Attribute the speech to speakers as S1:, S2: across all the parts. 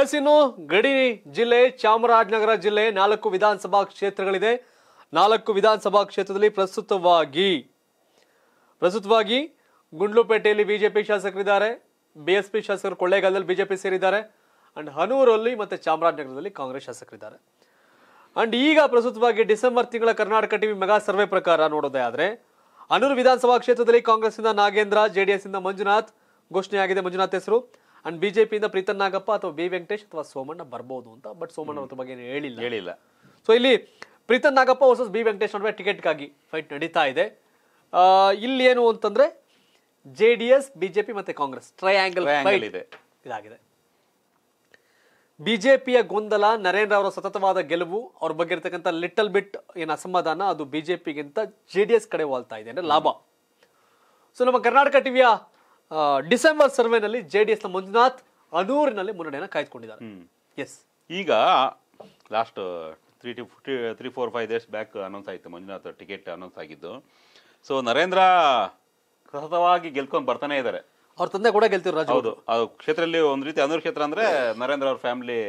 S1: S ಗಡಿ ಜಿಲ್ಲೆ ಚಾಮರಾಜನಗರ ಜಿಲ್ಲೆ ನಾಲ್ಕು ವಿಧಾನಸಭಾ ಕ್ಷೇತ್ರಗಳಿದೆ ನಾಲ್ಕು ವಿಧಾನಸಭಾ ಕ್ಷೇತ್ರದಲ್ಲಿ ಪ್ರಸ್ತುತವಾಗಿ ಪ್ರಸ್ತುತವಾಗಿ ಗುಂಡ್ಲುಪೇಟೆಯಲ್ಲಿ ಬಿಜೆಪಿ ಶಾಸಕರಿದ್ದಾರೆ ಬಿ ಎಸ್ ಪಿ ಶಾಸಕರು ಕೊಳ್ಳೇಗಾಲದಲ್ಲಿ ಬಿಜೆಪಿ ಸೇರಿದ್ದಾರೆ ಅಂಡ್ ಹನೂರಲ್ಲಿ ಮತ್ತೆ ಚಾಮರಾಜನಗರದಲ್ಲಿ ಕಾಂಗ್ರೆಸ್ ಶಾಸಕರಿದ್ದಾರೆ ಅಂಡ್ ಈಗ ಪ್ರಸ್ತುತವಾಗಿ ಡಿಸೆಂಬರ್ ತಿಂಗಳ ಕರ್ನಾಟಕ ಟಿವಿ ಮೆಗಾ ಸರ್ವೆ ಪ್ರಕಾರ ನೋಡೋದೇ ಆದರೆ ಹನೂರು ವಿಧಾನಸಭಾ ಕ್ಷೇತ್ರದಲ್ಲಿ ಕಾಂಗ್ರೆಸ್ನಿಂದ ನಾಗೇಂದ್ರ ಜೆಡಿಎಸ್ನಿಂದ ಮಂಜುನಾಥ್ ಘೋಷಣೆಯಾಗಿದೆ ಮಂಜುನಾಥ್ ಹೆಸರು ಅಂಡ್ ಬಿಜೆಪಿಯಿಂದ ಪ್ರೀತನ್ ನಾಗಪ್ಪ ಅಥವಾ ಬಿ ವೆಂಕಟೇಶ್ ಅಥವಾ ಸೋಮಣ್ಣ ಬರ್ಬೋದು ಅಂತ ಬಟ್ ಸೋಮಣ್ಣ ಅವ್ರ ಬಗ್ಗೆ ಹೇಳಿಲ್ಲ ಹೇಳಿಲ್ಲ ಸೊ ಇಲ್ಲಿ Preetham Nagappa versus B Venkatesh ticket ಟಿಕೆಟ್ಗಾಗಿ ಫೈಟ್ ನಡೀತಾ ಇದೆ ಇಲ್ಲಿ ಏನು ಅಂತಂದ್ರೆ ಜೆ ಡಿ ಎಸ್ ಬಿಜೆಪಿ ಮತ್ತೆ ಕಾಂಗ್ರೆಸ್ ಟ್ರಯಾಂಗಲ್ ಇದೆ ಇದಾಗಿದೆ ಬಿಜೆಪಿಯ ಗೊಂದಲ ನರೇಂದ್ರ ಅವರ ಸತತವಾದ ಗೆಲುವು ಅವ್ರ ಬಗ್ಗೆ ಇರತಕ್ಕಂಥ ಲಿಟಲ್ ಬಿಟ್ ಏನು ಅಸಮಾಧಾನ ಅದು ಬಿಜೆಪಿಗಿಂತ ಜೆ ಡಿ ಎಸ್ ಕಡೆ ವಾಲ್ತಾ ಇದೆ ಅಂದ್ರೆ ಲಾಭ ಸೊ ನಮ್ಮ ಕರ್ನಾಟಕ ಟಿವಿಯ ಡಿಸೆಂಬರ್ ಸರ್ವೆನಲ್ಲಿ ಜೆ ಡಿ ಎಸ್ನ ಮಂಜುನಾಥ್ ಅನೂರಿನಲ್ಲಿ ಮುನ್ನಡೆಯನ್ನು ಕಾಯ್ದುಕೊಂಡಿದ್ದಾರೆ ಎಸ್ ಈಗ last three to three four five days
S2: back announce ಆಯಿತು ಮಂಜುನಾಥ್ ಟಿಕೆಟ್ ಅನೌನ್ಸ್ ಆಗಿದ್ದು ಸೊ ನರೇಂದ್ರ ಸತತವಾಗಿ ಗೆಲ್ಕೊಂಡು ಬರ್ತಾನೆ ಇದ್ದಾರೆ
S1: ಅವ್ರ ತಂದೆ ಕೂಡ ಗೆಲ್ತಿದ್ರು ರಾಜು ಹೌದು
S2: ಆ ಕ್ಷೇತ್ರದಲ್ಲಿ ಒಂದು ರೀತಿ ಅನೂರ್ ಕ್ಷೇತ್ರ ಅಂದರೆ ನರೇಂದ್ರ ಅವ್ರ ಫ್ಯಾಮಿಲಿ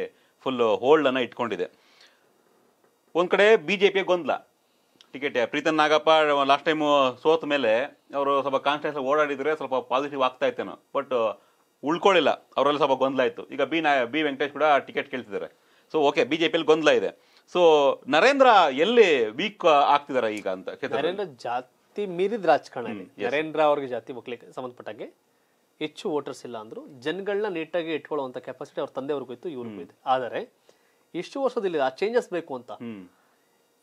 S2: ಫುಲ್ ಹೋಲ್ಡ್ ಹೋಲ್ಡನ್ನು ಇಟ್ಕೊಂಡಿದೆ ಒಂದು ಕಡೆ ಬಿ ಜೆ ಪಿ ಗೊಂದಲ ticket Preetan Nagappa last time ಸೋತ ಮೇಲೆ ಅವರು ಸ್ವಲ್ಪ ಕಾನ್ಸ್ಟೆನ್ಸ್ ಓಡಾಡಿದ್ರೆ ಸ್ವಲ್ಪ ಪಾಸಿಟಿವ್ ಆಗ್ತಾ ಇತ್ತೇನು ಬಟ್ ಉಳ್ಕೊಳ್ಳಿಲ್ಲ ಅವರಲ್ಲಿ ಸ್ವಲ್ಪ ಗೊಂದಲ ಆಯಿತು ಈಗ ಬಿ ನಾ ಬಿ ವೆಂಕಟೇಶ್ ಕೂಡ ಟಿಕೆಟ್ ಕೇಳ್ತಿದ್ದಾರೆ ಸೊ ಓಕೆ ಬಿ ಜೆ ಪಿಲಿ ಗೊಂದಲ ಇದೆ ಸೊ ನರೇಂದ್ರ ಎಲ್ಲಿ ವೀಕ್ ಆಗ್ತಿದಾರ ಈಗ ಅಂತ ನರೇಂದ್ರ
S1: ಜಾತಿ ಮೀರಿದ ರಾಜಕಾರಣ ನರೇಂದ್ರ ಅವ್ರಿಗೆ ಜಾತಿ ಹೋಗ್ಲಿಕ್ಕೆ ಸಂಬಂಧಪಟ್ಟಾಗೆ ಹೆಚ್ಚು ವೋಟರ್ಸ್ ಇಲ್ಲ ಅಂದ್ರು ಜನಗಳನ್ನ ನೀಟಾಗಿ ಇಟ್ಕೊಳ್ಳುವಂತ ಕೆಪಾಸಿಟಿ ಅವ್ರ ತಂದೆಯವ್ರಿಗೂ ಇತ್ತು ಇವ್ರಿಗೂ ಇದೆ ಆದರೆ ಇಷ್ಟು ವರ್ಷದಲ್ಲಿ ಆ ಚೇಂಜಸ್ ಬೇಕು ಅಂತ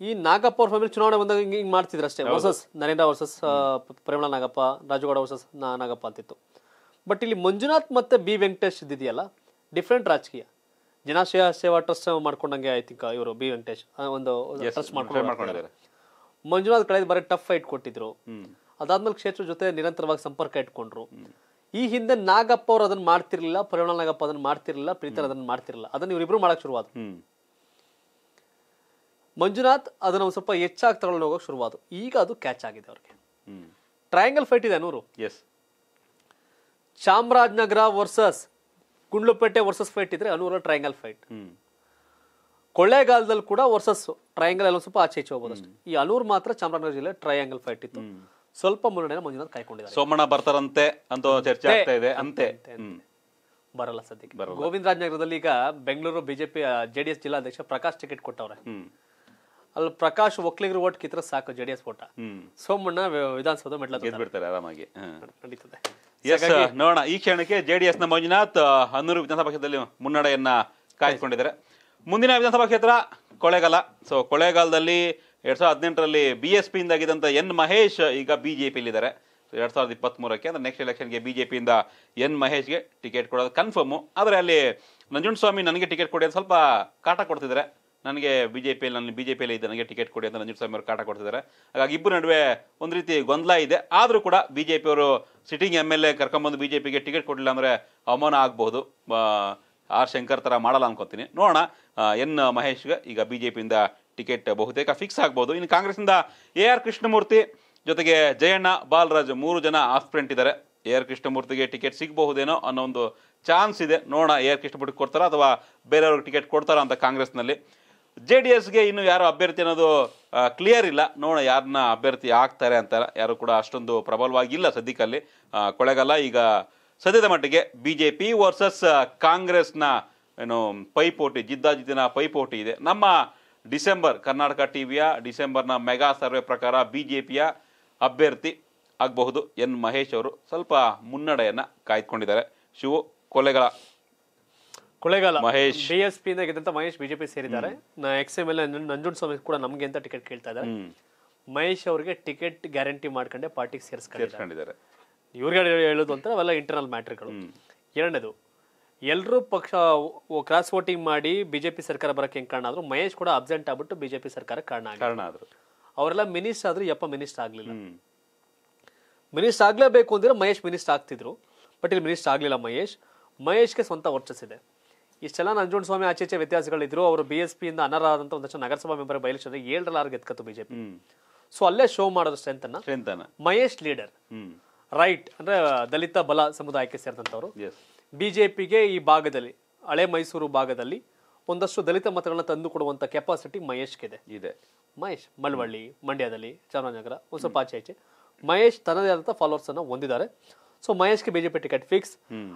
S1: ಈ ನಾಗಪ್ಪ ಅವ್ರ ಫ್ಯಾಮಿಲಿ ಚುನಾವಣೆ ಬಂದಾಗ ಹಿಂಗೆ ಹಿಂಗೆ ಮಾಡ್ತಿದ್ರು ಅಷ್ಟೇ ವರ್ಸಸ್ ನರೇಂದ್ರ ವರ್ಸಸ್ ಪ್ರೇಮಳ ನಾಗಪ್ಪ ರಾಜುಗೌಡ ವರ್ಸಸ್ ನಾಗಪ್ಪ ಅಂತಿತ್ತು ಬಟ್ ಇಲ್ಲಿ ಮಂಜುನಾಥ್ ಮತ್ತೆ ಬಿ ವೆಂಕಟೇಶ್ ಇದ್ದಿದೆಯಲ್ಲ ಡಿಫ್ರೆಂಟ್ ರಾಜಕೀಯ ಜನಾಶಯ ಸೇವಾ ಟ್ರಸ್ಟ್ ಮಾಡ್ಕೊಂಡಂಗೆ ಐ ತಿಂಕ್ ಇವರು ಬಿ ವೆಂಕಟೇಶ್ ಒಂದು ಟ್ರಸ್ಟ್ ಮಾಡ್ಕೊಂಡು ಮಂಜುನಾಥ್ ಕಳೆದ ಬರೀ ಟಫ್ ಫೈಟ್ ಕೊಟ್ಟಿದ್ರು ಅದಾದ್ಮೇಲೆ ಕ್ಷೇತ್ರ ಜೊತೆ ನಿರಂತರವಾಗಿ ಸಂಪರ್ಕ ಇಟ್ಕೊಂಡ್ರು ಈ ಹಿಂದೆ ನಾಗಪ್ಪ ಅವರು ಅದನ್ನ ಮಾಡ್ತಿರ್ಲಿಲ್ಲ ಪರಿಮಳ ನಾಗಪ್ಪ ಅದನ್ನ ಮಾಡ್ತಿರ್ಲಿಲ್ಲ ಪ್ರೀತರ್ ಅದನ್ನ ಮಾಡ್ತಿರ್ಲಿಲ್ಲ ಅದನ್ನ ಇವರಿಬ್ರು ಮಾಡಕ್ ಶುರುವಾದ್ರು ಮಂಜುನಾಥ್ ಅದನ್ನ ಸ್ವಲ್ಪ ಹೆಚ್ಚಾಗಿ ತಗೊಂಡು ಹೋಗೋಕೆ ಶುರುವಾದ ಈಗ ಅದು ಕ್ಯಾಚ್ ಆಗಿದೆ ಅವ್ರಿಗೆ ಟ್ರಯಾಂಗಲ್ ಫೈಟ್ ಇದೆ ನೂರು ಎಸ್ Chamarajanagar versus Gundlupet versus fight ಇದ್ರೆ ಅನೂರ ಟ್ರಯಾಂಗಲ್ ಫೈಟ್ ಕೊಳ್ಳೇಗಾಲದಲ್ಲಿ ಕೂಡ ವರ್ಸಸ್ ಟ್ರಯಾಂಗಲ್ ಎಲ್ಲ ಸ್ವಲ್ಪ ಆಚೆ ಈಚೆ ಹೋಗ್ಬೋದು ಅಷ್ಟೇ ಈ ಅನೂರ್ ಮಾತ್ರ ಚಾಮರಾಜನಗರ ಜಿಲ್ಲೆ ಟ್ರಯಾಂಗಲ್ ಫೈಟ್ ಇತ್ತು ಸ್ವಲ್ಪ ಮೊನ್ನೆ ಮಂಜುನಾಥ್ ಕಾಯ್ಕೊಂಡಿದ್ದಾರೆ
S2: ಸೋಮಣ್ಣ ಬರ್ತಾರಂತೆ ಅಂತ ಚರ್ಚೆ ಆಗ್ತಾ ಇದೆ ಅಂತೆ
S1: ಬರಲ್ಲ ಸದ್ಯಕ್ಕೆ ರಾಜನಗರದಲ್ಲಿ ಈಗ ಬೆಂಗಳೂರು ಬಿಜೆಪಿ ಜೆಡಿಎಸ್ ಜಿಲ್ಲಾಧ್ಯಕ್ಷ ಪ್ರಕಾಶ್ ಟಿಕೆಟ್ ಕೊಟ್ಟವ್ರೆ ಅಲ್ಲಿ ಪ್ರಕಾಶ್ ಒಕ್ಲಿಗರು ಓಟ್ ಕಿತ್ರ ಸಾಕು ಜೆ ಡಿ ಎಸ್ ಓಟ ಸೋಮಣ್ಣ ವಿಧಾನಸೌಧ ಮೆಟ್ಲ ಬಿಡ್ತಾರೆ ಆರಾಮಾಗಿ
S2: ನೋಡೋಣ ಈ ಕ್ಷಣಕ್ಕೆ ಜೆ ಡಿ ನ ಮಂಜುನಾಥ್ ಹನ್ನೂರು ವಿಧಾನಸಭಾ ಕ್ಷೇತ್ರದಲ್ಲಿ ಮುನ್ನಡೆಯನ್ನ ಕಾಯ್ದುಕೊಂಡಿದ್ದಾರೆ ಮುಂದಿನ ವಿಧಾನಸಭಾ ಕ್ಷೇತ್ರ ಕೊಳೆಗಾಲ ಸೊ ಕೊಳೆಗಾಲದಲ್ಲಿ ಎರಡ್ ಸಾವಿರದ ಹದಿನೆಂಟರಲ್ಲಿ ಬಿ ಎಸ್ ಆಗಿದ್ದಂತ ಎನ್ ಮಹೇಶ್ ಈಗ ಬಿ ಜೆ ಪಿಲಿದ್ದಾರೆ ಎರಡ್ ಸಾವಿರದ ಮೂರಕ್ಕೆ ಅಂದರೆ ನೆಕ್ಸ್ಟ್ ಎಲೆಕ್ಷನ್ಗೆ ಗೆ ಜೆ ಪಿಯಿಂದ ಎನ್ ಮಹೇಶ್ಗೆ ಟಿಕೆಟ್ ಕೊಡೋದು ಕನ್ಫರ್ಮು ಆದರೆ ಅಲ್ಲಿ ಸ್ವಾಮಿ ನನಗೆ ಟಿಕೆಟ್ ಕೊಡಿ ಅಂತ ಸ್ವಲ್ಪ ಕಾಟ ಕೊಡ್ತಿದ್ದಾರೆ ನನಗೆ ಬಿ ಜೆ ಪಿಯಲ್ಲಿ ನಾನು ಬಿ ಜೆ ಪಿಯಲ್ಲಿ ಇದೆ ನನಗೆ ಟಿಕೆಟ್ ಕೊಡಿ ಅಂತ ರಂಜಿತ್ ಸ್ವಾಮಿ ಅವರು ಕಾಟ ಕೊಡ್ತಿದ್ದಾರೆ ಹಾಗಾಗಿ ಇಬ್ಬರು ನಡುವೆ ಒಂದು ರೀತಿ ಗೊಂದಲ ಇದೆ ಆದರೂ ಕೂಡ ಬಿ ಜೆ ಪಿಯವರು ಸಿಟ್ಟಿಂಗ್ ಎಮ್ ಎಲ್ ಎ ಕರ್ಕೊಂಬಂದು ಬಿ ಜೆ ಪಿಗೆ ಟಿಕೆಟ್ ಕೊಡಲಿಲ್ಲ ಅಂದರೆ ಅವಮಾನ ಆಗ್ಬೋದು ಆರ್ ಶಂಕರ್ ಥರ ಮಾಡಲ್ಲ ಅನ್ಕೋತೀನಿ ನೋಡೋಣ ಎನ್ ಮಹೇಶ್ಗೆ ಈಗ ಬಿ ಜೆ ಪಿಯಿಂದ ಟಿಕೆಟ್ ಬಹುತೇಕ ಫಿಕ್ಸ್ ಆಗ್ಬೋದು ಇನ್ನು ಕಾಂಗ್ರೆಸ್ನಿಂದ ಎ ಆರ್ ಕೃಷ್ಣಮೂರ್ತಿ ಜೊತೆಗೆ ಜಯಣ್ಣ ಬಾಲರಾಜ್ ಮೂರು ಜನ ಆಸ್ಪ್ರೆಂಟ್ ಇದ್ದಾರೆ ಎ ಆರ್ ಕೃಷ್ಣಮೂರ್ತಿಗೆ ಟಿಕೆಟ್ ಸಿಗಬಹುದೇನೋ ಅನ್ನೋ ಒಂದು ಚಾನ್ಸ್ ಇದೆ ನೋಡೋಣ ಎ ಆರ್ ಕೃಷ್ಣಮೂರ್ತಿ ಕೊಡ್ತಾರ ಅಥವಾ ಬೇರೆಯವ್ರಿಗೆ ಟಿಕೆಟ್ ಕೊಡ್ತಾರಾ ಅಂತ ಕಾಂಗ್ರೆಸ್ನಲ್ಲಿ ಜೆ ಡಿ ಎಸ್ಗೆ ಇನ್ನು ಯಾರು ಅಭ್ಯರ್ಥಿ ಅನ್ನೋದು ಕ್ಲಿಯರ್ ಇಲ್ಲ ನೋಡೋಣ ಯಾರನ್ನ ಅಭ್ಯರ್ಥಿ ಆಗ್ತಾರೆ ಅಂತ ಯಾರು ಕೂಡ ಅಷ್ಟೊಂದು ಪ್ರಬಲವಾಗಿಲ್ಲ ಸದ್ಯಕ್ಕಲ್ಲಿ ಕೊಳೆಗಾಲ ಈಗ ಸದ್ಯದ ಮಟ್ಟಿಗೆ ಬಿ ಜೆ ಪಿ ವರ್ಸಸ್ ಕಾಂಗ್ರೆಸ್ನ ಏನು ಪೈಪೋಟಿ ಜಿದ್ದಾಜಿದ್ದಿನ ಪೈಪೋಟಿ ಇದೆ ನಮ್ಮ ಡಿಸೆಂಬರ್ ಕರ್ನಾಟಕ ಟಿ ವಿಯ ಡಿಸೆಂಬರ್ನ ಮೆಗಾ ಸರ್ವೆ ಪ್ರಕಾರ ಬಿ ಜೆ ಪಿಯ ಅಭ್ಯರ್ಥಿ ಆಗಬಹುದು ಎನ್ ಮಹೇಶ್ ಅವರು ಸ್ವಲ್ಪ ಮುನ್ನಡೆಯನ್ನು ಕಾಯ್ದುಕೊಂಡಿದ್ದಾರೆ ಶಿವು ಕೊಲೆಗಳ Kollegal Mahesh B
S1: S P ಇಂದ ಗೆದ್ದಂತ ಮಹೇಶ್ ಬಿಜೆಪಿ ಸೇರಿದ್ದಾರೆ ex M L Nanjund Swamy ಕೂಡ ನಮ್ಗೆ ಅಂತ ಟಿಕೆಟ್ ಕೇಳ್ತಾ ಇದ್ದಾರೆ ಮಹೇಶ್ ಅವರಿಗೆ ಟಿಕೆಟ್ ಗ್ಯಾರಂಟಿ ಮಾಡ್ಕೊಂಡೆ ಪಾರ್ಟಿಗೆ ಸೇರಿಸ್ಕೊಂಡಿದ್ದಾರೆ ಇವ್ರಿಗೆ ಹೇಳೋದು ಅಂತ ಅವೆಲ್ಲ ಇಂಟರ್ನಲ್ ಮ್ಯಾಟ್ರ್ಗಳು ಎರಡನೇದು ಎಲ್ಲರೂ ಪಕ್ಷ ಕ್ರಾಸ್ ವೋಟಿಂಗ್ ಮಾಡಿ ಬಿಜೆಪಿ ಸರ್ಕಾರ ಬರಕ್ಕೆ ಹೆಂಗ್ ಕಾರಣ ಆದ್ರೂ ಮಹೇಶ್ ಕೂಡ ಅಬ್ಸೆಂಟ್ ಆಗ್ಬಿಟ್ಟು ಬಿಜೆಪಿ ಸರ್ಕಾರ ಕಾರಣ ಕಾರಣ ಆದ್ರು ಅವರೆಲ್ಲ ಮಿನಿಸ್ಟರ್ ಆದ್ರೂ ಯಪ್ಪ ಮಿನಿಸ್ಟರ್ ಆಗಲಿಲ್ಲ ಮಿನಿಸ್ಟರ್ ಆಗಲೇಬೇಕು ಅಂದ್ರೆ ಮಹೇಶ್ ಮಿನಿಸ್ಟರ್ ಆಗ್ತಿದ್ರು ಬಟ್ ಇಲ್ಲಿ ಮಿನಿಸ್ಟರ್ ಆಗಲಿಲ್ಲ ಮಹೇಶ್ ಮಹೇಶ್ಗೆ ಸ್ವಂತ ವರ್ಚಸ್ ಇದೆ ಇಷ್ಟೆಲ್ಲ ಸ್ವಾಮಿ ಆಚೆಚೆ ವ್ಯತ್ಯಾಸಗಳಿದ್ರು ಅವರು ಬಿ ಎಸ್ ಪಿಯಿಂದ ಅನರ್ಹರಾದಂಥ ಒಂದಷ್ಟು ನಗರಸಭಾ ಮೆಂಬರ್ ಬಯಲಿಸಿದ್ರೆ ಏಳರಲ್ಲಿ ಆರು ಗೆದ್ಕತ್ತು ಬಿಜೆಪಿ ಸೊ ಅಲ್ಲೇ ಶೋ ಮಾಡೋದು ಅನ್ನ ಮಹೇಶ್ ಲೀಡರ್ ರೈಟ್ ಅಂದ್ರೆ ದಲಿತ ಬಲ ಸಮುದಾಯಕ್ಕೆ ಸೇರಿದಂಥವ್ರು ಬಿಜೆಪಿಗೆ ಈ ಭಾಗದಲ್ಲಿ ಹಳೆ ಮೈಸೂರು ಭಾಗದಲ್ಲಿ ಒಂದಷ್ಟು ದಲಿತ ಮತಗಳನ್ನ ತಂದು ಕೊಡುವಂತ ಕೆಪಾಸಿಟಿ ಮಹೇಶ್ ಇದೆ ಮಹೇಶ್ ಮಳವಳ್ಳಿ ಮಂಡ್ಯದಲ್ಲಿ ಚಾಮರಾಜನಗರ ಒಂದು ಸ್ವಲ್ಪ ಆಚೆ ಆಚೆ ಮಹೇಶ್ ತನ್ನದೇ ಆದಂಥ ಫಾಲೋವರ್ಸ್ ಅನ್ನ ಹೊಂದಿದ್ದಾರೆ ಸೊ ಮಹೇಶ್ಗೆ BJP ticket fix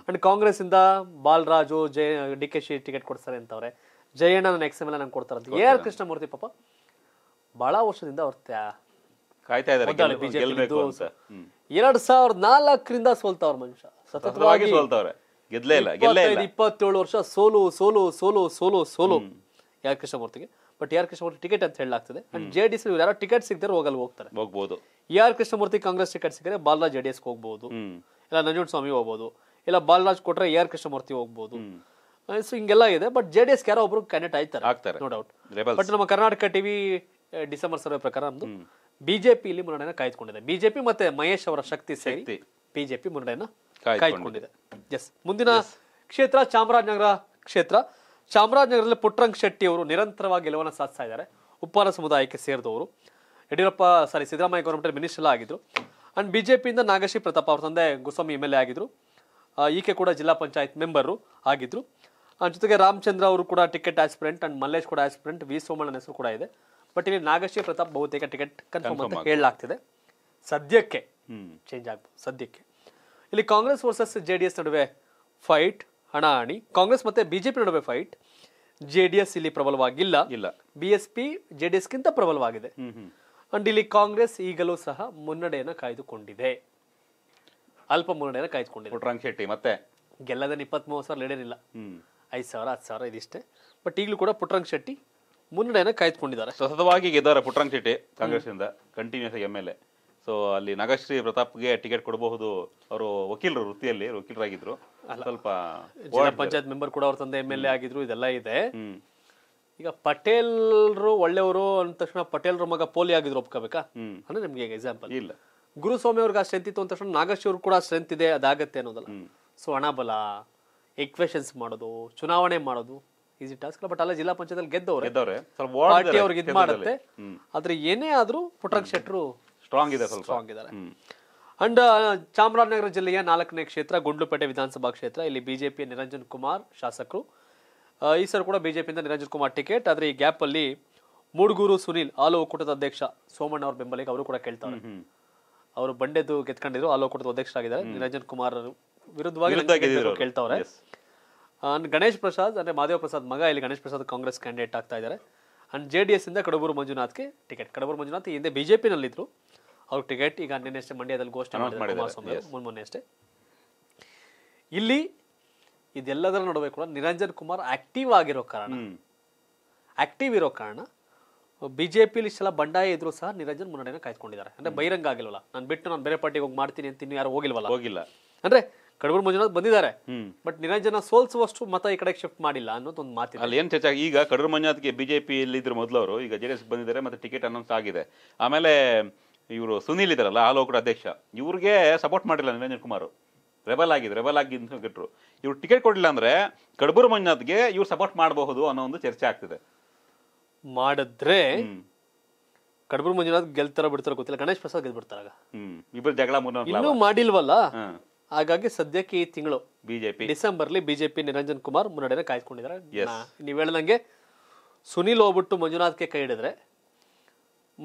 S1: and Congress ಇಂದ ಬಾಲರಾಜು ಜಯ ಡಿ ಕೆ ಶಿ ಟಿಕೆಟ್ ಕೊಡ್ತಾರೆ ಅಂತವ್ರೆ ಜಯಣ್ಣ ನೆಕ್ಸ್ಟ್ ಎಮ್ ಎಲ್ ನಂಗೆ ಅಂತ ಎ ಆರ್ ಕೃಷ್ಣಮೂರ್ತಿ ಪಾಪ ಬಹಳ ವರ್ಷದಿಂದ ಅವ್ರ
S2: ಕಾಯ್ತಾ ಇದ್ದಾರೆ
S1: ಎರಡ್ ಸಾವಿರದ ನಾಲ್ಕರಿಂದ ಸೋಲ್ತಾವ್ರ ಮನುಷ್ಯ ಸತತವಾಗಿ ಸೋಲ್ತಾವ್ರೆ ಇಲ್ಲ ಇಪ್ಪತ್ತೇಳು ವರ್ಷ ಸೋಲು ಸೋಲು ಸೋಲು ಸೋಲು ಸೋಲು ಯಾರ್ ಕೃಷ್ಣಮೂರ್ತಿಗೆ ಬಟ್ ಯಾರ್ ಕೃಷ್ಣಮೂರ್ತಿ ಟಿಕೆಟ್ ಅಂತ ಹೇಳಲಾಗ್ತದೆ ಅಂಡ್ ಜೆ ಡಿ ಸಿ ಯಾರೋ ಟಿಕೆಟ್ ಸಿಗ್ತಾರೆ ಹೋಗಲ್ ಹೋಗ್ತಾರೆ ಹೋಗ್ಬೋದು ಯಾರ್ ಕೃಷ್ಣಮೂರ್ತಿ ಕಾಂಗ್ರೆಸ್ ಟಿಕೆಟ್ ಸಿಕ್ಕರೆ ಬಾಲಾ ಜೆಡಿಎಸ್ ಹೋಗ್ಬೋದು ಇಲ್ಲ ನಂಜುಂಡ ಸ್ವಾಮಿ ಹೋಗ್ಬೋದು ಇಲ್ಲ ಬಾಲರಾಜ್ ಕೊಟ್ರೆ ಎ ಆರ್ ಕೃಷ್ಣಮೂರ್ತಿ ಹೋಗ್ಬೋದು ಸೊ ಹಿಂಗೆಲ್ಲ ಇದೆ ಬಟ್ ಜೆ ಡಿ ಎಸ್ ಯಾರೋ ಒಬ್ರು ಕನೆಕ್ಟ್ ಆಯ್ತಾರೆ ನೋ ಡೌಟ್ ಬಟ್ ನಮ್ಮ ಕರ್ನಾಟಕ ಟಿವಿ ಡಿಸೆಂಬರ್ ಸರ್ವೆ ಪ್ರಕಾರ ನಮ್ದು ಬಿಜೆಪಿ ಇಲ್ಲಿ ಮುನ್ನಡೆಯನ್ನ ಕಾಯ್ದುಕೊಂಡಿದೆ ಬಿಜೆಪಿ ಮತ್ತೆ ಮಹೇಶ್ ಅವರ ಶಕ್ತಿ ಸೇರಿ ಬಿಜೆಪಿ ಮುನ್ನಡೆಯನ್ನ ಕಾಯ್ದುಕೊಂಡಿದೆ ಎಸ್ ಮುಂದಿನ ಕ್ಷೇತ್ರ ಚಾಮರಾಜನಗರ ಕ್ಷೇತ್ರ ಚಾಮರಾಜನಗರದಲ್ಲಿ ಪುಟ್ಟರಂಗ್ ಶೆಟ್ಟಿ ಅವರು ನಿರಂತರವಾಗಿ ಗೆಲುವನ್ನು ಸಾಧಿಸ್ತಾ ಇದ್ದಾರೆ ಉಪ್ಪಾರ ಸಮುದಾಯಕ್ಕೆ ಸೇರಿದವರು Yediyurappa sorry Siddaramaiah government minister ಆಗಿದ್ರು ಅಂಡ್ ಬಿಜೆಪಿಯಿಂದ ನಾಗಶ್ರೀ ಪ್ರತಾಪ್ ಅವ್ರ ತಂದೆ ಗುಸ್ವಾಮಿ ಎಮ್ ಎಲ್ ಎ ಆಗಿದ್ರು ಈಕೆ ಕೂಡ ಜಿಲ್ಲಾ ಪಂಚಾಯತ್ ಮೆಂಬರು ಆಗಿದ್ರು ಜೊತೆಗೆ ರಾಮಚಂದ್ರ ಅವರು ಕೂಡ ಟಿಕೆಟ್ ಆಸ್ಪಿರೆಂಟ್ ಅಂಡ್ ಮಲ್ಲೇಶ್ ಕೂಡ ಆಸ್ಪಿರೆಂಟ್ ವಿ ಸೋಮಣ್ಣನ ಹೆಸರು ಕೂಡ ಇದೆ ಬಟ್ ಇಲ್ಲಿ ನಾಗಶ್ರೀ ಪ್ರತಾಪ್ ಬಹುತೇಕ ಟಿಕೆಟ್ ಕನ್ಫರ್ಮ್ ಅಂತ ಹೇಳಲಾಗ್ತಿದೆ ಸದ್ಯಕ್ಕೆ ಚೇಂಜ್ ಆಗ್ಬೋದು ಸದ್ಯಕ್ಕೆ ಇಲ್ಲಿ Congress versus J D S ನಡುವೆ ಫೈಟ್ ಹಣಿ ಕಾಂಗ್ರೆಸ್ ಮತ್ತೆ ಬಿಜೆಪಿ ನಡುವೆ ಫೈಟ್ ಜೆ ಡಿ ಎಸ್ ಇಲ್ಲಿ ಪ್ರಬಲವಾಗಿಲ್ಲ ಇಲ್ಲ B S P J D ಎಸ್ಗಿಂತ ಪ್ರಬಲವಾಗಿದೆ ಅಂಡ್ ಇಲ್ಲಿ ಕಾಂಗ್ರೆಸ್ ಈಗಲೂ ಸಹ ಮುನ್ನಡೆಯನ್ನು ಕಾಯ್ದುಕೊಂಡಿದೆ ಅಲ್ಪ ಮುನ್ನಡೆಯನ್ನು ಕಾಯ್ದುಕೊಂಡಿದೆ ಪುಟ್ರಂಗ್ ಶೆಟ್ಟಿ ಮತ್ತೆ ಗೆಲ್ಲದ ಇಪ್ಪತ್ತ್ ಮೂವತ್ತು ಸಾವಿರ ನಡೆಯಲಿಲ್ಲ ಐದು ಸಾವಿರ ಹತ್ತು ಸಾವಿರ ಇದಿಷ್ಟೇ ಬಟ್ ಈಗಲೂ ಕೂಡ ಪುಟ್ರಂಗ್ ಶೆಟ್ಟಿ ಮುನ್ನಡೆಯನ್ನು ಕಾಯ್ದುಕೊಂಡಿದ್ದಾರೆ ಸತತವಾಗಿ ಗೆದ್ದಾರೆ ಪುಟ್ರಂಗ್ ಶೆಟ್ಟಿ
S2: ಕಾಂಗ್ರೆಸ್ ಕಂಟಿನ್ಯೂಸ್ ಆಗಿ ಎಮ್ ಎಲ್ ಎ ಸೊ ಅಲ್ಲಿ ನಾಗಶ್ರೀ ಪ್ರತಾಪ್ಗೆ ಟಿಕೆಟ್ ಕೊಡಬಹುದು ಅವರು
S1: ವಕೀಲರು ವೃತ್ತಿಯಲ್ಲಿ ವಕೀಲರಾಗಿದ್ರು ಸ್ವಲ್ಪ ಪಂಚಾಯತ್ ಮೆಂಬರ್ ಕೂಡ ಅವ್ರ ತಂದೆ ಎಮ್ ಎಲ್ ಎ ಆಗಿದ್ರು ಇದೆಲ್ಲ ಇದೆ ಈಗ ಪಟೇಲ್ರು ಒಳ್ಳೆಯವರು ಅಂದ ತಕ್ಷಣ ಪಟೇಲ್ರ ಮಗ ಪೋಲಿ ಆಗಿದ್ರು ಒಪ್ಕೋಬೇಕಾ ಅಂದ್ರೆ ನಿಮ್ಗೆ ಎಕ್ಸಾಂಪಲ್ ಇಲ್ಲ ಗುರುಸ್ವಾಮಿ ಅವ್ರಿಗೆ ಆ ಸ್ಟ್ರೆಂತ್ ಇತ್ತು ಅಂದ ತಕ್ಷಣ ಕೂಡ ಸ್ಟ್ರೆಂತ್ ಇದೆ ಅದಾಗತ್ತೆ ಅನ್ನೋದಲ್ಲ ಸೊ ಹಣಬಲ ಎಕ್ವೇಷನ್ಸ್ ಮಾಡೋದು ಚುನಾವಣೆ ಮಾಡೋದು ಈಸಿ ಟಾಸ್ಕ್ ಬಟ್ ಅಲ್ಲ ಜಿಲ್ಲಾ ಪಂಚಾಯತ್ ಗೆದ್ದವ್ರೆ ಪಾರ್ಟಿ ಅವ್ರಿಗೆ ಇದು ಮಾಡುತ್ತೆ ಆದ್ರೆ ಏನೇ ಆದ್ರೂ ಪುಟ್ರಕ್ ಶೆಟ್ರು
S2: ಸ್ಟ್ರಾಂಗ್ ಇದೆ ಸ್ಟ್ರಾಂಗ್
S1: ಇದ್ದಾರೆ ಅಂಡ್ ಚಾಮರಾಜನಗರ ಜಿಲ್ಲೆಯ ನಾಲ್ಕನೇ ಕ್ಷೇತ್ರ ಗುಂಡ್ಲುಪೇಟೆ ವಿಧಾನಸಭಾ ಕ್ಷೇತ್ರ ಇಲ್ಲಿ ಬಿಜೆಪಿಯ ನಿರಂಜನ್ ಕುಮಾರ್ ಶಾಸಕರು ಈ ಸರ್ ಕೂಡ ಬಿಜೆಪಿಯಿಂದ ನಿರಂಜನ್ ಕುಮಾರ್ ಟಿಕೆಟ್ ಆದರೆ ಈ ಅಲ್ಲಿ ಮೂಡುಗೂರು ಸುನೀಲ್ ಆಲೋ ಒಕ್ಕೂಟದ ಅಧ್ಯಕ್ಷ ಸೋಮಣ್ಣ ಅವ್ರ ಬೆಂಬಲಿಗೆ ಅವರು ಕೂಡ ಕೇಳ್ತಾರೆ ಅವರು ಬಂಡೆದು ಗೆತ್ಕೊಂಡಿದ್ರು ಆಲೋ ಒಕ್ಕೂಟದ ಅಧ್ಯಕ್ಷರಾಗಿದ್ದಾರೆ ನಿರಂಜನ್ ಕುಮಾರ್ ವಿರುದ್ಧವಾಗಿ ಕೇಳ್ತಾವ್ರೆ ಗಣೇಶ್ ಪ್ರಸಾದ್ ಅಂದ್ರೆ ಮಾಧವ ಪ್ರಸಾದ್ ಮಗ ಇಲ್ಲಿ ಗಣೇಶ್ ಪ್ರಸಾದ್ ಕಾಂಗ್ರೆಸ್ ಕ್ಯಾಂಡಿಡೇಟ್ ಆಗ್ತಾ ಇದ್ದಾರೆ ಅಂಡ್ ಜೆ ಡಿ ಎಸ್ ಇಂದ ಕಡಬೂರು ಮಂಜುನಾಥ್ಗೆ ಟಿಕೆಟ್ ಕಡಬೂರು ಮಂಜುನಾಥ್ ಹಿಂದೆ ಬಿಜೆಪಿ ಬಿಜೆಪಿನಲ್ಲಿದ್ರು ಅವ್ರಿಗೆ ಟಿಕೆಟ್ ಈಗ ನಿನ್ನೆ ಅಷ್ಟೇ ಮಂಡ್ಯದಲ್ಲಿ ಘೋಷಣೆ ಮಾಡಿದ್ರು ಮೊನ್ನೆ ಅಷ್ಟೇ ಇಲ್ಲಿ ಇದೆಲ್ಲದರ ನಡುವೆ ಕೂಡ ನಿರಂಜನ್ ಕುಮಾರ್ ಆಕ್ಟಿವ್ ಆಗಿರೋ ಕಾರಣ ಆಕ್ಟಿವ್ ಇರೋ ಕಾರಣ ಬಿಜೆಪಿ ಇಷ್ಟೆಲ್ಲ ಬಂಡಾಯ ಇದ್ರು ಸಹ ನಿರಂಜನ್ ಮುನ್ನಡೆಯನ್ನು ಕಾಯ್ದುಕೊಂಡಿದ್ದಾರೆ ಅಂದ್ರೆ ಬಹಿರಂಗ ಆಗಿಲ್ವಲ್ಲ ನಾನು ಬಿಟ್ಟು ನಾನು ಬೇರೆ ಪಾರ್ಟಿಗೆ ಹೋಗಿ ಮಾಡ್ತೀನಿ ಅಂತ ಇನ್ನು ಯಾರು ಹೋಗಿಲ್ವಲ್ಲ ಹೋಗಿಲ್ಲ ಅಂದ್ರೆ ಕಡಗೂರು ಮಂಜುನಾಥ್ ಬಂದಿದ್ದಾರೆ ಬಟ್ ನಿರಂಜನ ಸೋಲ್ಸುವಷ್ಟು ಮತ ಈ ಕಡೆ ಶಿಫ್ಟ್ ಮಾಡಿಲ್ಲ ಅನ್ನೋದು ಒಂದು ಮಾತು ಅಲ್ಲಿ
S2: ಏನು ಚರ್ಚೆ ಈಗ ಕಡೂರು ಮಂಜುನಾಥ್ಗೆ ಬಿಜೆಪಿ ಇದ್ರು ಮೊದಲು ಅವರು ಈಗ ಜೆ ಡಿ ಎಸ್ ಬಂದಿದ್ದಾರೆ ಮತ್ತೆ ಟಿಕೆಟ್ ಅನೌನ್ಸ್ ಆಗಿದೆ ಆಮೇಲೆ ಇವರು ಸುನೀಲ್ ಇದಾರಲ್ಲ ಹಾಲೋಕುಡ ಅಧ್ಯಕ್ಷ ಇವ್ರಿಗೆ ಸಪೋರ್ಟ್ ಮಾಡಿಲ್ಲ ನಿರಂಜನ್ ಕುಮಾರ್ ರೆಬಲ್ ಆಗಿದೆ ರೆಬಲ್ ಆಗಿದ್ದು ಇವ್ರು ಟಿಕೆಟ್ ಕೊಡಲಿಲ್ಲ ಅಂದ್ರೆ ಕಡಬೂರು ಮಂಜುನಾಥ್ಗೆ ಇವ್ರು
S1: ಸಪೋರ್ಟ್ ಮಾಡಬಹುದು ಅನ್ನೋ ಒಂದು ಚರ್ಚೆ ಆಗ್ತಿದೆ ಮಾಡಿದ್ರೆ ಕಡಬೂರು ಮಂಜುನಾಥ್ ಗೆಲ್ತಾರ ಬಿಡ್ತಾರ ಗೊತ್ತಿಲ್ಲ ಗಣೇಶ್ ಪ್ರಸಾದ್ ಗೆದ್ಬಿಡ್ತಾರ ಬಿಡ್ತಾರ ಇಬ್ಬರು ಜಗಳ ಮುನ್ನ ಇನ್ನೂ ಮಾಡಿಲ್ವಲ್ಲ ಹಾಗಾಗಿ ಸದ್ಯಕ್ಕೆ ಈ ತಿಂಗಳು ಬಿಜೆಪಿ ಡಿಸೆಂಬರ್ಲಿ ಬಿಜೆಪಿ ನಿರಂಜನ್ ಕುಮಾರ್ ಮುನ್ನಡೆಯನ್ನು ಕಾಯ್ಕೊಂಡಿದ್ದಾರೆ ನೀವ್ ಹೇಳ್ದಂಗೆ ಸುನಿಲ್ ಹೋಗ್ಬಿಟ್ಟು ಮಂಜುನಾಥ್ಗೆ ಕೈ ಹಿಡಿದ್ರೆ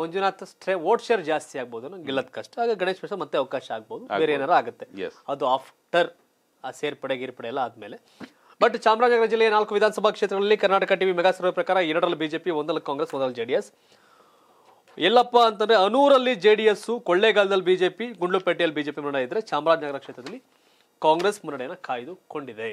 S1: ಮಂಜುನಾಥ್ ಸ್ಟ್ರೇ ವೋಟ್ ಶೇರ್ ಜಾಸ್ತಿ ಆಗ್ಬೋದು ಗೆಲ್ಲದ ಕಷ್ಟ ಹಾಗೆ ಗಣೇಶ್ ಮಿಶ್ರ ಮತ್ತೆ ಅವಕಾಶ ಆಗ್ಬೋದು ಬೇರೆ ಏನಾರು ಆಗುತ್ತೆ ಅದು ಆಫ್ಟರ್ ಆ ಸೇರ್ಪಡೆ ಗೀರ್ಪಡೆ ಎಲ್ಲ ಆದ್ಮೇಲೆ ಬಟ್ ಚಾಮರಾಜನಗರ ಜಿಲ್ಲೆಯ ನಾಲ್ಕು ವಿಧಾನಸಭಾ ಕ್ಷೇತ್ರಗಳಲ್ಲಿ ಕರ್ನಾಟಕ ಟಿವಿ ಮೆಗಾ ಸರ್ವೆ ಪ್ರಕಾರ ಎರಡರಲ್ಲಿ ಬಿಜೆಪಿ ಒಂದರಲ್ಲಿ ಕಾಂಗ್ರೆಸ್ ಒಂದರಲ್ಲಿ ಜೆಡಿಎಸ್ ಎಲ್ಲಪ್ಪ ಅಂತಂದ್ರೆ ಅನೂರಲ್ಲಿ ಜೆಡಿಎಸ್ ಕೊಳ್ಳೇಗಾಲದಲ್ಲಿ ಬಿಜೆಪಿ ಗುಂಡ್ಲುಪೇಟೆಯಲ್ಲಿ ಬಿಜೆಪಿ ಮುನ್ನಡೆ ಇದ್ರೆ ಚಾಮರಾಜನಗರ ಕ್ಷೇತ್ರದಲ್ಲಿ ಕಾಂಗ್ರೆಸ್ ಮುನ್ನಡೆಯನ್ನು ಕಾಯ್ದುಕೊಂಡಿದೆ